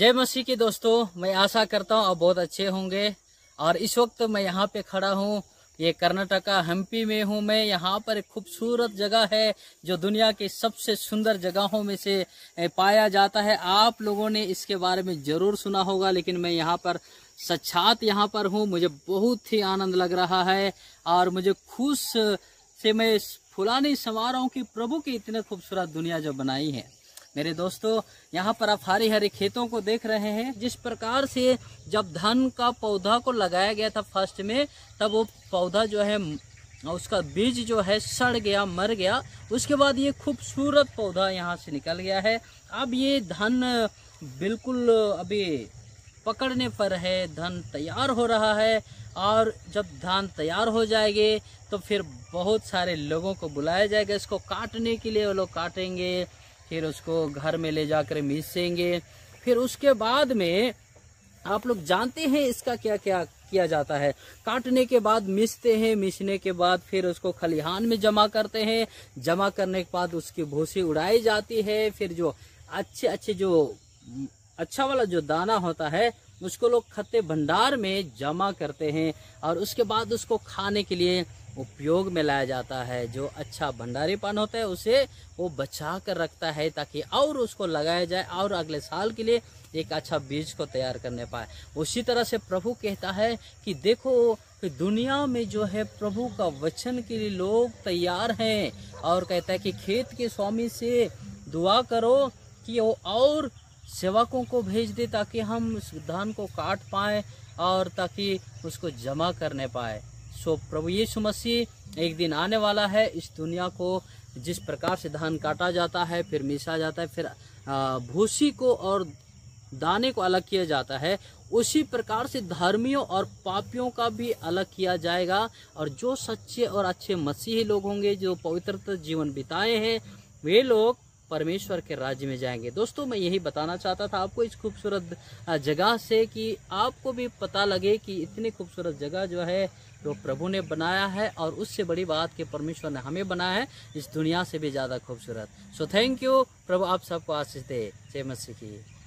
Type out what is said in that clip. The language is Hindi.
जय मसीह के दोस्तों मैं आशा करता हूँ आप बहुत अच्छे होंगे और इस वक्त मैं यहाँ पे खड़ा हूँ ये कर्नाटका हम्पी में हूँ मैं यहाँ पर एक खूबसूरत जगह है जो दुनिया के सबसे सुंदर जगहों में से पाया जाता है आप लोगों ने इसके बारे में ज़रूर सुना होगा लेकिन मैं यहाँ पर सच्चात यहाँ पर हूँ मुझे बहुत ही आनंद लग रहा है और मुझे खुश से मैं फुलाने समा रहा हूँ कि प्रभु की इतने खूबसूरत दुनिया जो बनाई है मेरे दोस्तों यहाँ पर आप हरे हरे खेतों को देख रहे हैं जिस प्रकार से जब धन का पौधा को लगाया गया था फर्स्ट में तब वो पौधा जो है उसका बीज जो है सड़ गया मर गया उसके बाद ये खूबसूरत पौधा यहाँ से निकल गया है अब ये धन बिल्कुल अभी पकड़ने पर है धन तैयार हो रहा है और जब धान तैयार हो जाएंगे तो फिर बहुत सारे लोगों को बुलाया जाएगा इसको काटने के लिए वो लोग काटेंगे फिर उसको घर में ले जाकर मिसेंगे फिर उसके बाद में आप लोग जानते हैं इसका क्या क्या किया जाता है काटने के बाद मिसते हैं मिसने के बाद फिर उसको खलिहान में जमा करते हैं जमा करने के बाद उसकी भूसी उड़ाई जाती है फिर जो अच्छे अच्छे जो अच्छा वाला जो दाना होता है उसको लोग खत्ते भंडार में जमा करते हैं और उसके बाद उसको खाने के लिए उपयोग में लाया जाता है जो अच्छा भंडारी पान होता है उसे वो बचा कर रखता है ताकि और उसको लगाया जाए और अगले साल के लिए एक अच्छा बीज को तैयार करने पाए उसी तरह से प्रभु कहता है कि देखो कि दुनिया में जो है प्रभु का वचन के लिए लोग तैयार हैं और कहता है कि खेत के स्वामी से दुआ करो कि वो और सेवकों को भेज दे ताकि हम उस धान को काट पाए और ताकि उसको जमा करने पाए सो प्रभु यीशु मसीह एक दिन आने वाला है इस दुनिया को जिस प्रकार से धान काटा जाता है फिर मिसा जाता है फिर भूसी को और दाने को अलग किया जाता है उसी प्रकार से धर्मियों और पापियों का भी अलग किया जाएगा और जो सच्चे और अच्छे मसीही लोग होंगे जो पवित्रता जीवन बिताए हैं वे लोग परमेश्वर के राज्य में जाएंगे दोस्तों मैं यही बताना चाहता था आपको इस खूबसूरत जगह से कि आपको भी पता लगे कि इतनी खूबसूरत जगह जो है तो प्रभु ने बनाया है और उससे बड़ी बात कि परमेश्वर ने हमें बनाया है इस दुनिया से भी ज़्यादा खूबसूरत सो थैंक यू प्रभु आप सबको आशीष दे जय मसीह की